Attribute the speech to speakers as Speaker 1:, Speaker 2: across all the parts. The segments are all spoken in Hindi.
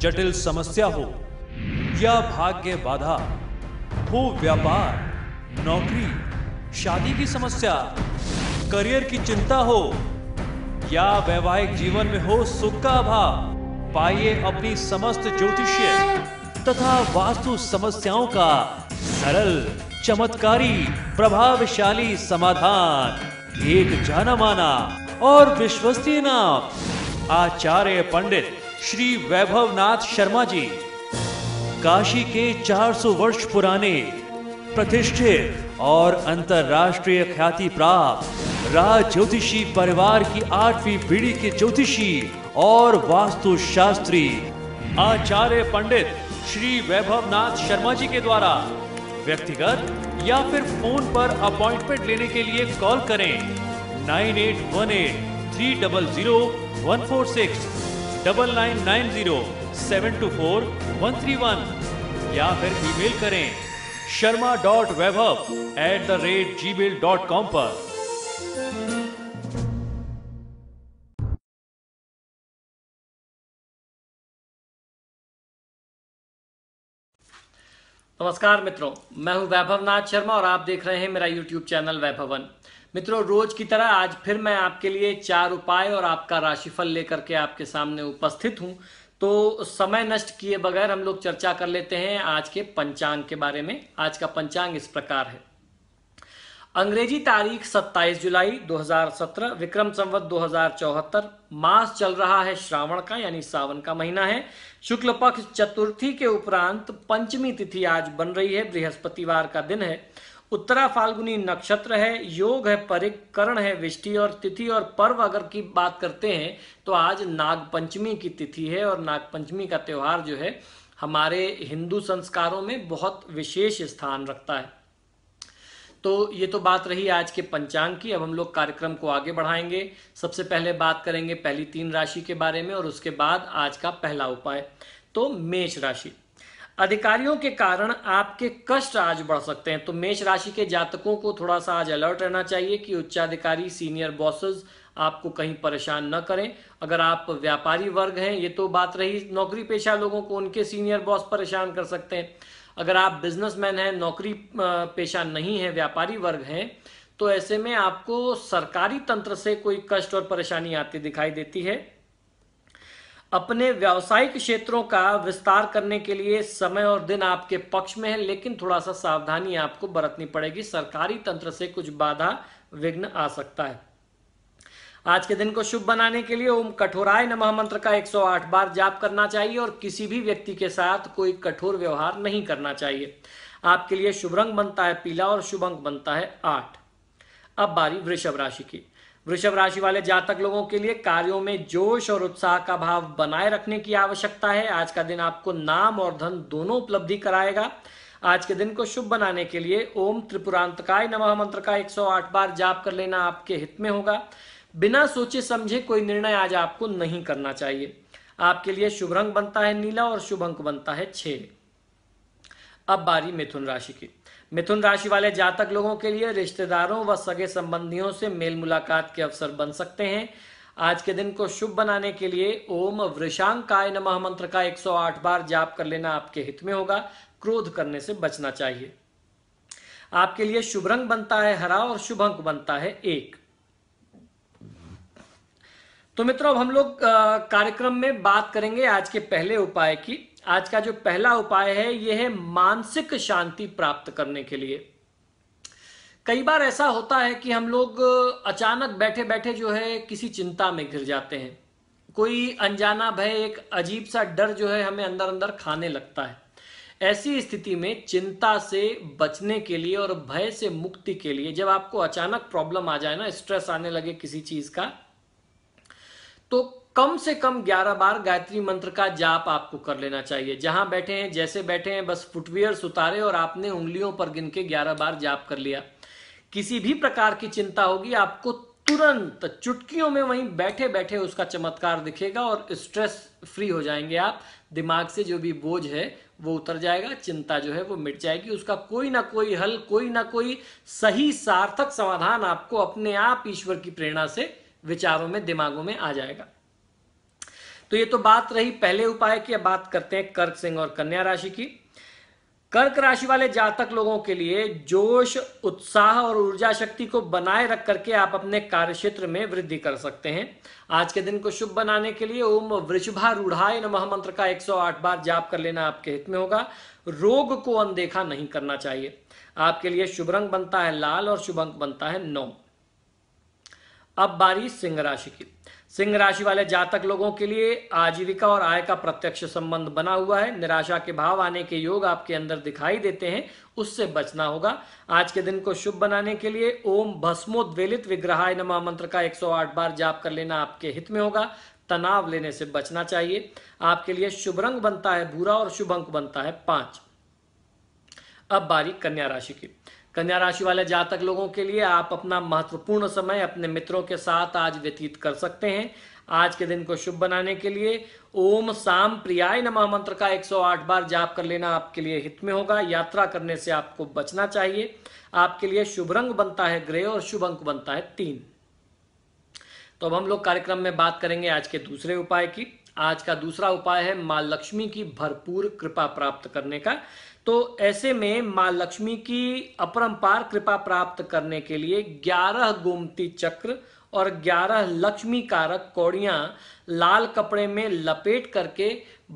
Speaker 1: जटिल समस्या हो या भाग्य बाधा हो व्यापार नौकरी शादी की समस्या करियर की चिंता हो या वैवाहिक जीवन में हो सुख का अभाव पाइए अपनी समस्त ज्योतिषीय तथा वास्तु समस्याओं का सरल चमत्कारी प्रभावशाली समाधान एक जाना माना और विश्वसनीय नाम आचार्य पंडित श्री वैभवनाथ शर्मा जी काशी के 400 वर्ष पुराने प्रतिष्ठित और अंतर्राष्ट्रीय ख्याति प्राप्त राज ज्योतिषी परिवार की आठवीं पीढ़ी के ज्योतिषी और वास्तुशास्त्री आचार्य पंडित श्री वैभवनाथ शर्मा जी के द्वारा व्यक्तिगत या फिर फोन पर अपॉइंटमेंट लेने के लिए कॉल करें nine eight one eight three double zero one four six double nine nine zero seven two four one three one या फिर ईमेल करें Sharma dot Vaibhav at the rate Gmail dot com पर नमस्कार मित्रों मैं हूं
Speaker 2: वैभव नाथ शर्मा और आप देख रहे हैं मेरा यूट्यूब चैनल वैभवन मित्रों रोज की तरह आज फिर मैं आपके लिए चार उपाय और आपका राशिफल लेकर के आपके सामने उपस्थित हूं तो समय नष्ट किए बगैर हम लोग चर्चा कर लेते हैं आज के पंचांग के बारे में आज का पंचांग इस प्रकार है अंग्रेजी तारीख 27 जुलाई 2017 विक्रम संवत दो मास चल रहा है श्रावण का यानी सावन का महीना है शुक्ल पक्ष चतुर्थी के उपरांत पंचमी तिथि आज बन रही है बृहस्पतिवार का दिन है उत्तरा फाल्गुनी नक्षत्र है योग है परिक है विष्टि और तिथि और पर्व अगर की बात करते हैं तो आज नागपंचमी की तिथि है और नागपंचमी का त्यौहार जो है हमारे हिंदू संस्कारों में बहुत विशेष स्थान रखता है तो ये तो बात रही आज के पंचांग की अब हम लोग कार्यक्रम को आगे बढ़ाएंगे सबसे पहले बात करेंगे पहली तीन राशि के बारे में और उसके बाद आज का पहला उपाय तो मेष राशि अधिकारियों के कारण आपके कष्ट आज बढ़ सकते हैं तो मेष राशि के जातकों को थोड़ा सा आज अलर्ट रहना चाहिए कि उच्चाधिकारी सीनियर बॉसेस आपको कहीं परेशान न करें अगर आप व्यापारी वर्ग हैं ये तो बात रही नौकरी पेशा लोगों को उनके सीनियर बॉस परेशान कर सकते हैं अगर आप बिजनेसमैन हैं नौकरी पेशा नहीं है व्यापारी वर्ग हैं तो ऐसे में आपको सरकारी तंत्र से कोई कष्ट और परेशानी आती दिखाई देती है अपने व्यावसायिक क्षेत्रों का विस्तार करने के लिए समय और दिन आपके पक्ष में है लेकिन थोड़ा सा सावधानी आपको बरतनी पड़ेगी सरकारी तंत्र से कुछ बाधा विघ्न आ सकता है आज के दिन को शुभ बनाने के लिए ओम कठोराय नमः मंत्र का 108 बार जाप करना चाहिए और किसी भी व्यक्ति के साथ कोई कठोर व्यवहार नहीं करना चाहिए आपके लिए शुभ रंग बनता है पीला और शुभ अंक बनता है आठ अब बारी वृषभ राशि की वृषभ राशि वाले जातक लोगों के लिए कार्यों में जोश और उत्साह का भाव बनाए रखने की आवश्यकता है आज का दिन आपको नाम और धन दोनों उपलब्धि कराएगा आज के दिन को शुभ बनाने के लिए ओम त्रिपुरांतकाय नमः मंत्र का 108 बार जाप कर लेना आपके हित में होगा बिना सोचे समझे कोई निर्णय आज आपको नहीं करना चाहिए आपके लिए शुभ रंग बनता है नीला और शुभ अंक बनता है छे अब बारी मिथुन राशि की मिथुन राशि वाले जातक लोगों के लिए रिश्तेदारों व सगे संबंधियों से मेल मुलाकात के अवसर बन सकते हैं आज के दिन को शुभ बनाने के लिए ओम वृषांकाय नमः मंत्र का 108 बार जाप कर लेना आपके हित में होगा क्रोध करने से बचना चाहिए आपके लिए शुभ रंग बनता है हरा और शुभ अंक बनता है एक तो मित्रों अब हम लोग कार्यक्रम में बात करेंगे आज के पहले उपाय की आज का जो पहला उपाय है यह है मानसिक शांति प्राप्त करने के लिए कई बार ऐसा होता है कि हम लोग अचानक बैठे बैठे जो है किसी चिंता में घिर जाते हैं कोई अनजाना भय एक अजीब सा डर जो है हमें अंदर अंदर खाने लगता है ऐसी स्थिति में चिंता से बचने के लिए और भय से मुक्ति के लिए जब आपको अचानक प्रॉब्लम आ जाए ना स्ट्रेस आने लगे किसी चीज का तो कम से कम 11 बार गायत्री मंत्र का जाप आपको कर लेना चाहिए जहां बैठे हैं जैसे बैठे हैं बस फुटवियर्स उतारे और आपने उंगलियों पर गिन के ग्यारह बार जाप कर लिया किसी भी प्रकार की चिंता होगी आपको तुरंत चुटकियों में वहीं बैठे बैठे उसका चमत्कार दिखेगा और स्ट्रेस फ्री हो जाएंगे आप दिमाग से जो भी बोझ है वो उतर जाएगा चिंता जो है वो मिट जाएगी उसका कोई ना कोई हल कोई ना कोई सही सार्थक समाधान आपको अपने आप ईश्वर की प्रेरणा से विचारों में दिमागों में आ जाएगा तो ये तो बात रही पहले उपाय की बात करते हैं कर्क सिंह और कन्या राशि की कर्क राशि वाले जातक लोगों के लिए जोश उत्साह और ऊर्जा शक्ति को बनाए रख करके आप अपने कार्य क्षेत्र में वृद्धि कर सकते हैं आज के दिन को शुभ बनाने के लिए ओम वृषभा रूढ़ा नमः मंत्र का 108 बार जाप कर लेना आपके हित में होगा रोग को अनदेखा नहीं करना चाहिए आपके लिए शुभ रंग बनता है लाल और शुभ अंक बनता है नौ अब बारी सिंह राशि की सिंह राशि वाले जातक लोगों के लिए आजीविका और आय का प्रत्यक्ष संबंध बना हुआ है निराशा के भाव आने के योग आपके अंदर दिखाई देते हैं उससे बचना होगा आज के दिन को शुभ बनाने के लिए ओम भस्मोद्वेलित विग्रहाय नमा मंत्र का 108 बार जाप कर लेना आपके हित में होगा तनाव लेने से बचना चाहिए आपके लिए शुभ रंग बनता है भूरा और शुभ अंक बनता है पांच अब बारी कन्या राशि की कन्या राशि वाले जातक लोगों के लिए आप अपना महत्वपूर्ण समय अपने मित्रों के साथ आज व्यतीत कर सकते हैं आज के दिन को शुभ बनाने के लिए ओम शाम प्रियाय नमः मंत्र का 108 बार जाप कर लेना आपके लिए हित में होगा यात्रा करने से आपको बचना चाहिए आपके लिए शुभ रंग बनता है ग्रह और शुभ अंक बनता है तीन तो अब हम लोग कार्यक्रम में बात करेंगे आज के दूसरे उपाय की आज का दूसरा उपाय है माँ लक्ष्मी की भरपूर कृपा प्राप्त करने का तो ऐसे में मां लक्ष्मी की अपरंपार कृपा प्राप्त करने के लिए 11 गोमती चक्र और 11 लक्ष्मी कारक कौड़ियां लाल कपड़े में लपेट करके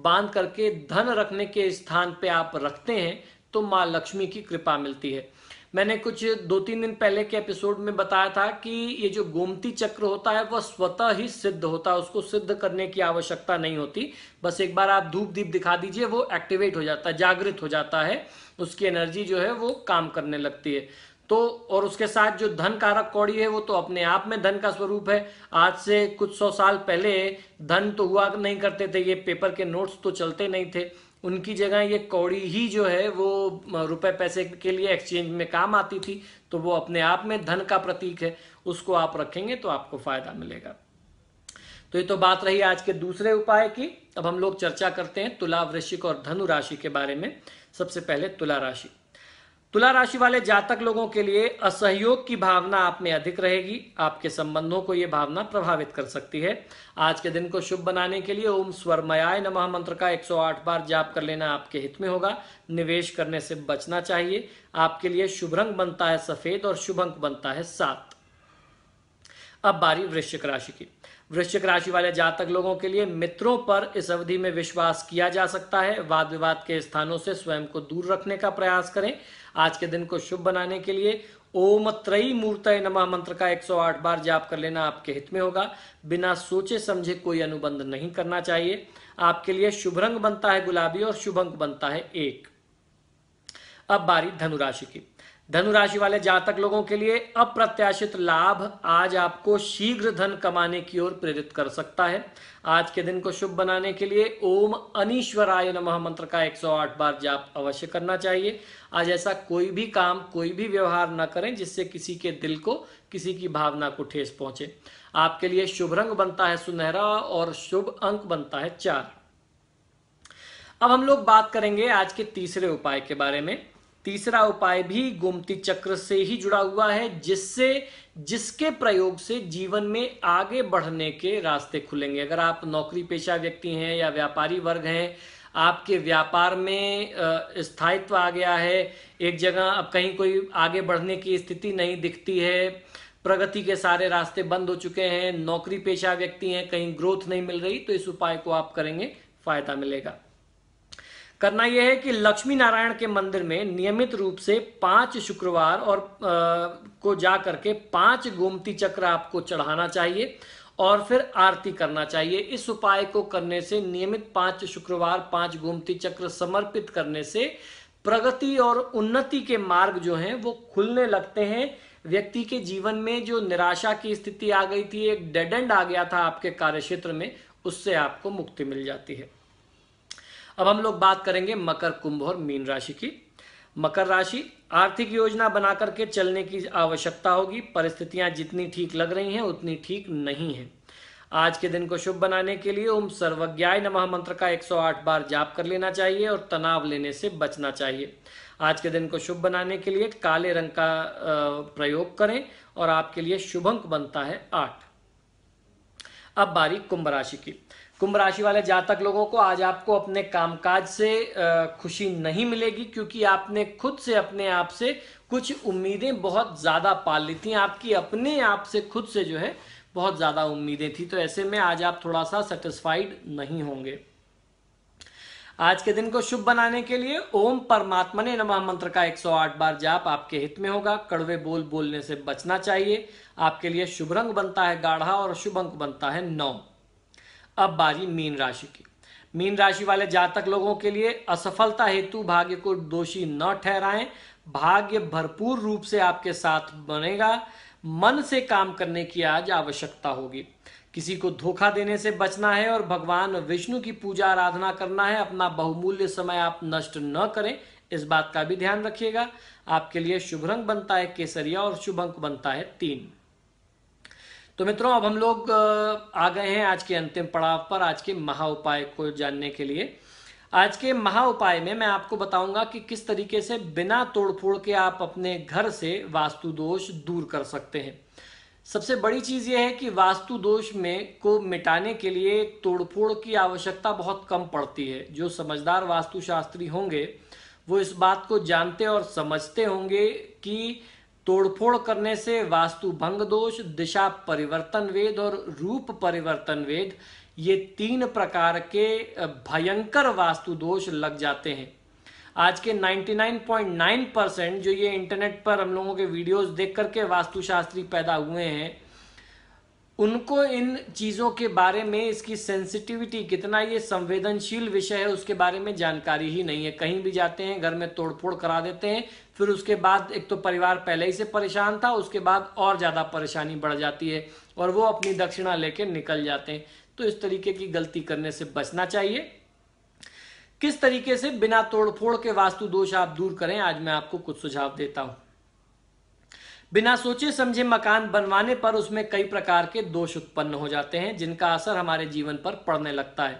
Speaker 2: बांध करके धन रखने के स्थान पे आप रखते हैं तो मां लक्ष्मी की कृपा मिलती है मैंने कुछ दो तीन दिन पहले के एपिसोड में बताया था कि ये जो गोमती चक्र होता है वह स्वतः ही सिद्ध होता है उसको सिद्ध करने की आवश्यकता नहीं होती बस एक बार आप धूप दीप दिखा दीजिए वो एक्टिवेट हो जाता है जागृत हो जाता है उसकी एनर्जी जो है वो काम करने लगती है तो और उसके साथ जो धन कारक कौड़ी है वो तो अपने आप में धन का स्वरूप है आज से कुछ सौ साल पहले धन तो हुआ नहीं करते थे ये पेपर के नोट्स तो चलते नहीं थे उनकी जगह ये कौड़ी ही जो है वो रुपए पैसे के लिए एक्सचेंज में काम आती थी तो वो अपने आप में धन का प्रतीक है उसको आप रखेंगे तो आपको फायदा मिलेगा तो ये तो बात रही आज के दूसरे उपाय की अब हम लोग चर्चा करते हैं तुला वृश्चिक और धनु राशि के बारे में सबसे पहले तुला राशि तुला राशि वाले जातक लोगों के लिए असहयोग की भावना आप में अधिक रहेगी आपके संबंधों को यह भावना प्रभावित कर सकती है आज के दिन को शुभ बनाने के लिए ओम स्वरमयाय नमः मंत्र का 108 बार जाप कर लेना आपके हित में होगा निवेश करने से बचना चाहिए आपके लिए शुभ रंग बनता है सफेद और शुभ अंक बनता है सात अब बारी वृश्चिक राशि की वृश्चिक राशि वाले जातक लोगों के लिए मित्रों पर इस अवधि में विश्वास किया जा सकता है वाद विवाद के स्थानों से स्वयं को दूर रखने का प्रयास करें आज के दिन को शुभ बनाने के लिए ओम त्रयी मूर्त नमः मंत्र का 108 बार जाप कर लेना आपके हित में होगा बिना सोचे समझे कोई अनुबंध नहीं करना चाहिए आपके लिए शुभ रंग बनता है गुलाबी और शुभ अंक बनता है एक अब बारी धनुराशि की धनुराशि वाले जातक लोगों के लिए अप्रत्याशित लाभ आज आपको शीघ्र धन कमाने की ओर प्रेरित कर सकता है आज के दिन को शुभ बनाने के लिए ओम अनिश्वराय नमः मंत्र का 108 बार जाप अवश्य करना चाहिए आज ऐसा कोई भी काम कोई भी व्यवहार न करें जिससे किसी के दिल को किसी की भावना को ठेस पहुंचे आपके लिए शुभ रंग बनता है सुनहरा और शुभ अंक बनता है चार अब हम लोग बात करेंगे आज के तीसरे उपाय के बारे में तीसरा उपाय भी गोमती चक्र से ही जुड़ा हुआ है जिससे जिसके प्रयोग से जीवन में आगे बढ़ने के रास्ते खुलेंगे अगर आप नौकरी पेशा व्यक्ति हैं या व्यापारी वर्ग हैं आपके व्यापार में स्थायित्व आ गया है एक जगह अब कहीं कोई आगे बढ़ने की स्थिति नहीं दिखती है प्रगति के सारे रास्ते बंद हो चुके हैं नौकरी पेशा व्यक्ति हैं कहीं ग्रोथ नहीं मिल रही तो इस उपाय को आप करेंगे फायदा मिलेगा करना यह है कि लक्ष्मी नारायण के मंदिर में नियमित रूप से पांच शुक्रवार और आ, को जा करके पांच गोमती चक्र आपको चढ़ाना चाहिए और फिर आरती करना चाहिए इस उपाय को करने से नियमित पांच शुक्रवार पांच गोमती चक्र समर्पित करने से प्रगति और उन्नति के मार्ग जो हैं वो खुलने लगते हैं व्यक्ति के जीवन में जो निराशा की स्थिति आ गई थी एक डेड एंड आ गया था आपके कार्य क्षेत्र में उससे आपको मुक्ति मिल जाती है अब हम लोग बात करेंगे मकर कुंभ और मीन राशि की मकर राशि आर्थिक योजना बना करके चलने की आवश्यकता होगी परिस्थितियां जितनी ठीक लग रही हैं उतनी ठीक नहीं है आज के दिन को शुभ बनाने के लिए ओम सर्वज्ञाय नमः मंत्र का 108 बार जाप कर लेना चाहिए और तनाव लेने से बचना चाहिए आज के दिन को शुभ बनाने के लिए काले रंग का प्रयोग करें और आपके लिए शुभ अंक बनता है आठ अब बारी कुंभ राशि की कुंभ राशि वाले जातक लोगों को आज आपको अपने कामकाज से खुशी नहीं मिलेगी क्योंकि आपने खुद से अपने आप से कुछ उम्मीदें बहुत ज़्यादा पाल ली थी आपकी अपने आप से खुद से जो है बहुत ज़्यादा उम्मीदें थी तो ऐसे में आज आप थोड़ा सा सेटिस्फाइड नहीं होंगे आज के दिन को शुभ बनाने के लिए ओम परमात्मा ने नमः मंत्र का 108 बार जाप आपके हित में होगा कड़वे बोल बोलने से बचना चाहिए आपके लिए शुभ रंग बनता है गाढ़ा और शुभ अंक बनता है नौ अब बारी मीन राशि की मीन राशि वाले जातक लोगों के लिए असफलता हेतु भाग्य को दोषी न ठहराएं भाग्य भरपूर रूप से आपके साथ बनेगा मन से काम करने की आज आवश्यकता होगी किसी को धोखा देने से बचना है और भगवान विष्णु की पूजा आराधना करना है अपना बहुमूल्य समय आप नष्ट न करें इस बात का भी ध्यान रखिएगा आपके लिए शुभ रंग बनता है केसरिया और शुभ अंक बनता है तीन तो मित्रों अब हम लोग आ गए हैं आज के अंतिम पड़ाव पर आज के महा उपाय को जानने के लिए आज के महा उपाय में मैं आपको बताऊंगा कि किस तरीके से बिना तोड़फोड़ के आप अपने घर से वास्तु दोष दूर कर सकते हैं सबसे बड़ी चीज़ यह है कि वास्तु दोष में को मिटाने के लिए तोड़फोड़ की आवश्यकता बहुत कम पड़ती है जो समझदार वास्तुशास्त्री होंगे वो इस बात को जानते और समझते होंगे कि तोड़फोड़ करने से वास्तु भंग दोष दिशा परिवर्तन वेद और रूप परिवर्तन वेद ये तीन प्रकार के भयंकर वास्तु दोष लग जाते हैं आज के 99.9 परसेंट जो ये इंटरनेट पर हम लोगों के वीडियोस देख करके वास्तुशास्त्री पैदा हुए हैं उनको इन चीज़ों के बारे में इसकी सेंसिटिविटी कितना ये संवेदनशील विषय है उसके बारे में जानकारी ही नहीं है कहीं भी जाते हैं घर में तोड़फोड़ करा देते हैं फिर उसके बाद एक तो परिवार पहले ही से परेशान था उसके बाद और ज़्यादा परेशानी बढ़ जाती है और वो अपनी दक्षिणा लेके निकल जाते हैं तो इस तरीके की गलती करने से बचना चाहिए किस तरीके से बिना तोड़फोड़ के वास्तु दोष आप दूर करें आज मैं आपको कुछ सुझाव देता हूँ बिना सोचे समझे मकान बनवाने पर उसमें कई प्रकार के दोष उत्पन्न हो जाते हैं जिनका असर हमारे जीवन पर पड़ने लगता है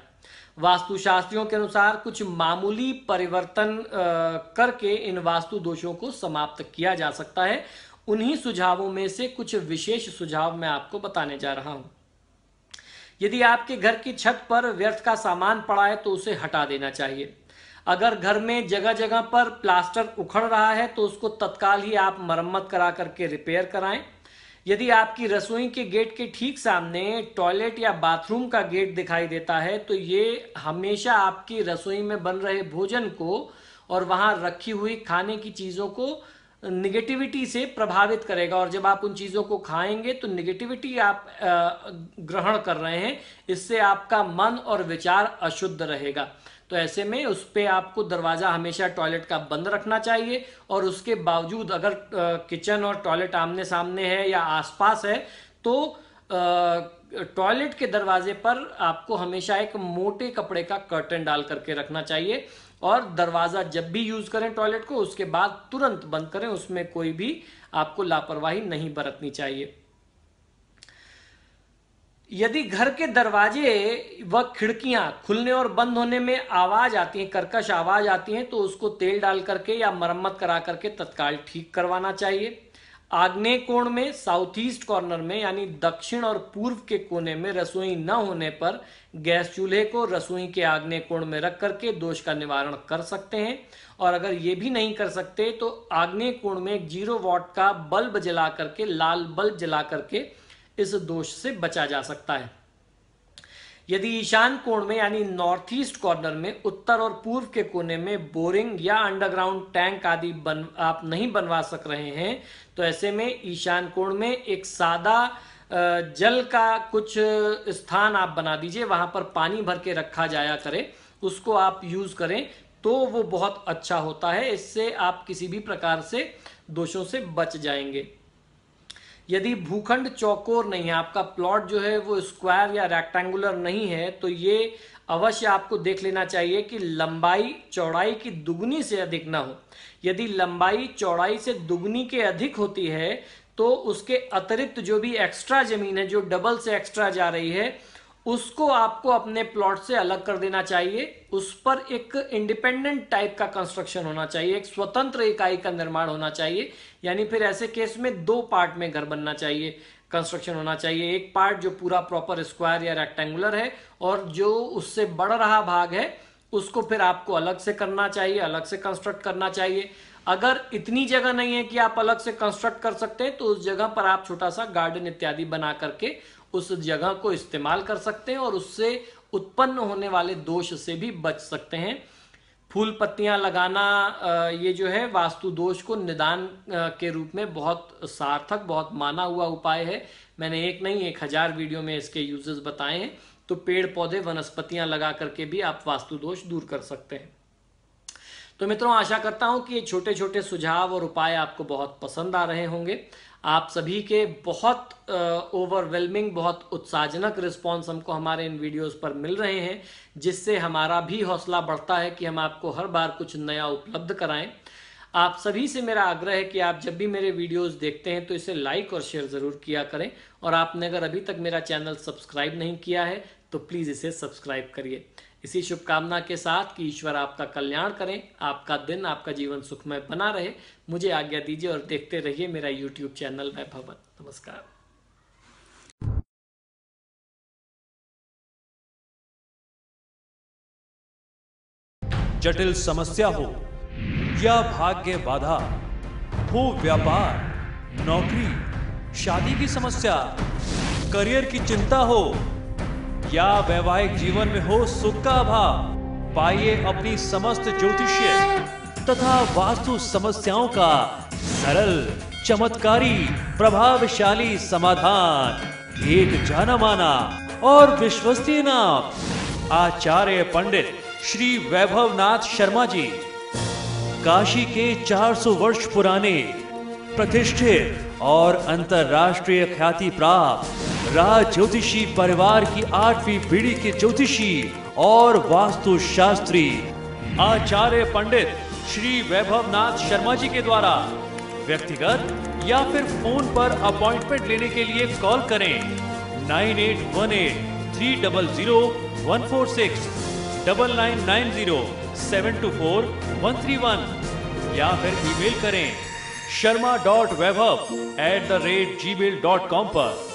Speaker 2: वास्तुशास्त्रियों के अनुसार कुछ मामूली परिवर्तन करके इन वास्तु दोषों को समाप्त किया जा सकता है उन्हीं सुझावों में से कुछ विशेष सुझाव मैं आपको बताने जा रहा हूं यदि आपके घर की छत पर व्यर्थ का सामान पड़ा है तो उसे हटा देना चाहिए अगर घर में जगह जगह पर प्लास्टर उखड़ रहा है तो उसको तत्काल ही आप मरम्मत करा करके रिपेयर कराएं यदि आपकी रसोई के गेट के ठीक सामने टॉयलेट या बाथरूम का गेट दिखाई देता है तो ये हमेशा आपकी रसोई में बन रहे भोजन को और वहाँ रखी हुई खाने की चीज़ों को निगेटिविटी से प्रभावित करेगा और जब आप उन चीज़ों को खाएंगे तो निगेटिविटी आप ग्रहण कर रहे हैं इससे आपका मन और विचार अशुद्ध रहेगा तो ऐसे में उस पर आपको दरवाज़ा हमेशा टॉयलेट का बंद रखना चाहिए और उसके बावजूद अगर किचन और टॉयलेट आमने सामने है या आसपास है तो टॉयलेट के दरवाजे पर आपको हमेशा एक मोटे कपड़े का कर्टन डाल करके रखना चाहिए और दरवाज़ा जब भी यूज़ करें टॉयलेट को उसके बाद तुरंत बंद करें उसमें कोई भी आपको लापरवाही नहीं बरतनी चाहिए यदि घर के दरवाजे व खिड़कियां खुलने और बंद होने में आवाज आती है कर्कश आवाज आती है तो उसको तेल डाल करके या मरम्मत करा करके तत्काल ठीक करवाना चाहिए आग्नेय कोण में साउथ ईस्ट कॉर्नर में यानी दक्षिण और पूर्व के कोने में रसोई न होने पर गैस चूल्हे को रसोई के आग्नेय कोण में रख करके दोष का निवारण कर सकते हैं और अगर ये भी नहीं कर सकते तो आग्नेय कोण में जीरो वॉट का बल्ब जला करके लाल बल्ब जला करके इस दोष से बचा जा सकता है यदि ईशान कोण में यानी नॉर्थ ईस्ट कॉर्नर में उत्तर और पूर्व के कोने में बोरिंग या अंडरग्राउंड टैंक आदि बन आप नहीं बनवा सक रहे हैं तो ऐसे में ईशान कोण में एक सादा जल का कुछ स्थान आप बना दीजिए वहां पर पानी भर के रखा जाया करे उसको आप यूज करें तो वो बहुत अच्छा होता है इससे आप किसी भी प्रकार से दोषों से बच जाएंगे यदि भूखंड चौकोर नहीं है आपका प्लॉट जो है वो स्क्वायर या रेक्टेंगुलर नहीं है तो ये अवश्य आपको देख लेना चाहिए कि लंबाई चौड़ाई की दुगनी से अधिक ना हो यदि लंबाई चौड़ाई से दुगनी के अधिक होती है तो उसके अतिरिक्त जो भी एक्स्ट्रा ज़मीन है जो डबल से एक्स्ट्रा जा रही है उसको आपको अपने प्लॉट से अलग कर देना चाहिए उस पर एक इंडिपेंडेंट टाइप का कंस्ट्रक्शन होना चाहिए एक स्वतंत्र इकाई का निर्माण होना चाहिए यानी फिर ऐसे केस में दो पार्ट में घर बनना चाहिए कंस्ट्रक्शन होना चाहिए एक पार्ट जो पूरा प्रॉपर स्क्वायर या रेक्टेंगुलर है और जो उससे बढ़ रहा भाग है उसको फिर आपको अलग से करना चाहिए अलग से कंस्ट्रक्ट करना चाहिए अगर इतनी जगह नहीं है कि आप अलग से कंस्ट्रक्ट कर सकते हैं तो उस जगह पर आप छोटा सा गार्डन इत्यादि बना करके उस जगह को इस्तेमाल कर सकते हैं और उससे उत्पन्न होने वाले दोष से भी बच सकते हैं फूल पत्तियां लगाना ये जो है वास्तु दोष को निदान के रूप में बहुत सार्थक बहुत माना हुआ उपाय है मैंने एक नहीं एक हजार वीडियो में इसके यूजेस बताए हैं तो पेड़ पौधे वनस्पतियां लगा करके भी आप वास्तु दोष दूर कर सकते हैं तो मित्रों आशा करता हूं कि ये छोटे छोटे सुझाव और उपाय आपको बहुत पसंद आ रहे होंगे आप सभी के बहुत ओवरवेलमिंग बहुत उत्साहजनक रिस्पांस हमको हमारे इन वीडियोस पर मिल रहे हैं जिससे हमारा भी हौसला बढ़ता है कि हम आपको हर बार कुछ नया उपलब्ध कराएं आप सभी से मेरा आग्रह है कि आप जब भी मेरे वीडियोस देखते हैं तो इसे लाइक और शेयर ज़रूर किया करें और आपने अगर अभी तक मेरा चैनल सब्सक्राइब नहीं किया है तो प्लीज़ इसे सब्सक्राइब करिए इसी शुभकामना के साथ कि ईश्वर आपका कल्याण करें आपका दिन आपका जीवन सुखमय बना रहे मुझे आज्ञा दीजिए
Speaker 1: और देखते रहिए मेरा यूट्यूब चैनल मैं भवन नमस्कार जटिल समस्या हो या भाग्य बाधा हो व्यापार नौकरी शादी की समस्या करियर की चिंता हो या वैवाहिक जीवन में हो सुख का अभाव पाइए अपनी समस्त ज्योतिष्य तथा वास्तु समस्याओं का सरल चमत्कारी प्रभावशाली समाधान एक जाना माना और विश्वसनीय नाम आचार्य पंडित श्री वैभवनाथ शर्मा जी काशी के 400 वर्ष पुराने प्रतिष्ठित और अंतरराष्ट्रीय ख्याति प्राप्त राज ज्योतिषी परिवार की आठवीं पीढ़ी के ज्योतिषी और वास्तु शास्त्री आचार्य पंडित श्री वैभव नाथ शर्मा जी के द्वारा व्यक्तिगत या फिर फोन पर अपॉइंटमेंट लेने के लिए कॉल करें nine eight one eight three double zero one four six double nine nine zero seven two four one three one या फिर ईमेल करें Sharma dot Vaibhav at the rate Gmail dot com पर